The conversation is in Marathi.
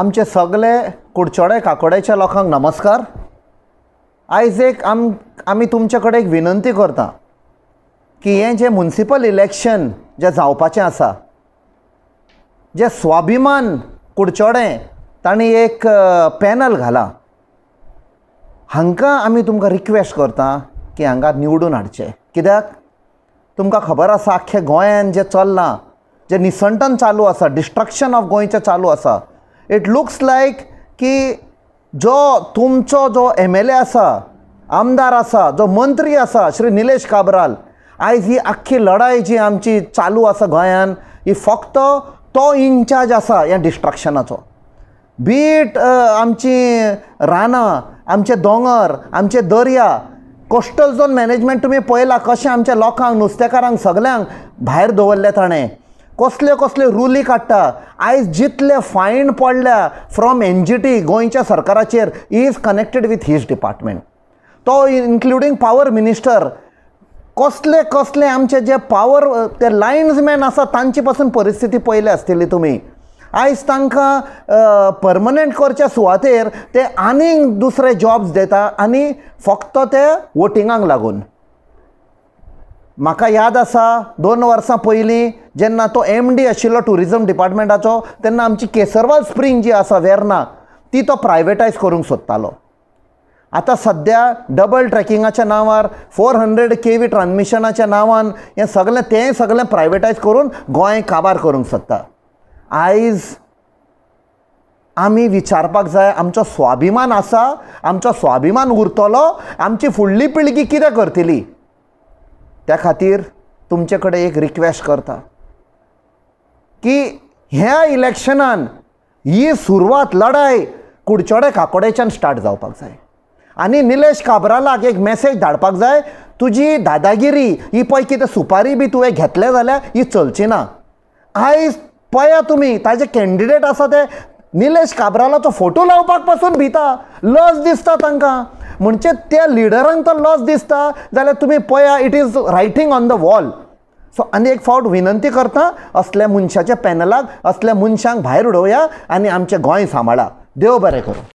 आमचे सगळे कुडचोडे काकोड्याच्या लोकांक नमस्कार आयज एक आम आमी तुमचे कडेन एक विनंती करता की हें जें मुन्सिपल इलेक्शन जें जावपाचें आसा जें स्वाभिमान कुडचोडे तांणी एक पॅनल घाला हांकां आमी तुमकां रिक्वेस्ट करता की हांगा निवडून हाडचें कित्याक तुमकां खबर आसा आख्ख्या गोंयान जें चल्लां जें निसंटन चालू आसा डिस्ट्रक्शन ऑफ गोंयचें चालू आसा इट लुक्स लायक की जो तुमचो जो एम एल ए आसा आमदार आसा जो मंत्री आसा श्री निलेश काब्राल आयज ही आख्खी लढाई जी आमची चालू आसा गोंयान ही फक्त तो इन्चार्ज आसा ह्या डिस्ट्रक्शनाचो बीट आमची रानां आमचे दोंगर आमचे दर्या कोस्टल झोन मॅनेजमेंट तुमी पळयला कशें आमच्या लोकांक नुस्तेकारांक सगल्यांक भायर दवरलें ताणें कसले कसले रुली काडटा आयज जितले फायन पडल्या फ्रॉम एन जी टी गोंयच्या सरकाराचेर is connected with his department तो इन्क्लुडींग पावर मिनिस्टर कसले कसले आमचे जे पावर ते लायन्समॅन आसा तांचे पासून परिस्थिती पळयली आसतली तुमी आयज तांकां पर्मनंट करच्या सुवातेर ते आनीक दुसरे जॉब्स देता आनी फक्त ते वोटिंगाक लागून म्हाका याद आसा दोन वर्सां पयलीं जेन्ना तो एम डी आशिल्लो ट्युरिजम डिपार्टमेंटाचो तेन्ना आमची केसरवाल स्प्रिंग जी आसा वेर्ना ती तो प्रायवेटायज करूंक सोदतालो आतां सद्या डबल ट्रॅकिंगाच्या नांवार फोर हंड्रेड के वी ट्रान्मिशनाच्या नांवान हें सगलें तें सगलें प्रायवेटायज करून गोंय काबार करूंक सोदता आयज आमी विचारपाक जाय आमचो स्वाभिमान आसा आमचो स्वाभिमान उरतलो आमची फुडली पिळगी कितें करतली त्या खातीर तुमचे एक रिक्वेस्ट करता की ह्या इलेक्शनान ही सुरवात लढाई कुडचडे काकोडेच्यान स्टार्ट जावपाक जाय आनी निलेश काब्रालाक एक मेसेज धाडपाक जाय तुजी दादागिरी ही पळय कितें सुपारी बी तुवें घेतले जाल्यार ही चलची ना आयज पळया तुमी ताजे कॅन्डिडेट आसा ते निलेश काब्रालाचो फोटो लावपाक पासून भिता लज दिसता तांकां म्हणजे त्या लिडरांक तर लॉस दिसता जाल्यार तुम्ही पळया it is writing on the wall so आनी एक फावट विनंती करता असल्या मनशाच्या पॅनलाक असल्या मनशांक भायर उडोवया आनी आमचें गोंय सांबाळा देव बरें करूं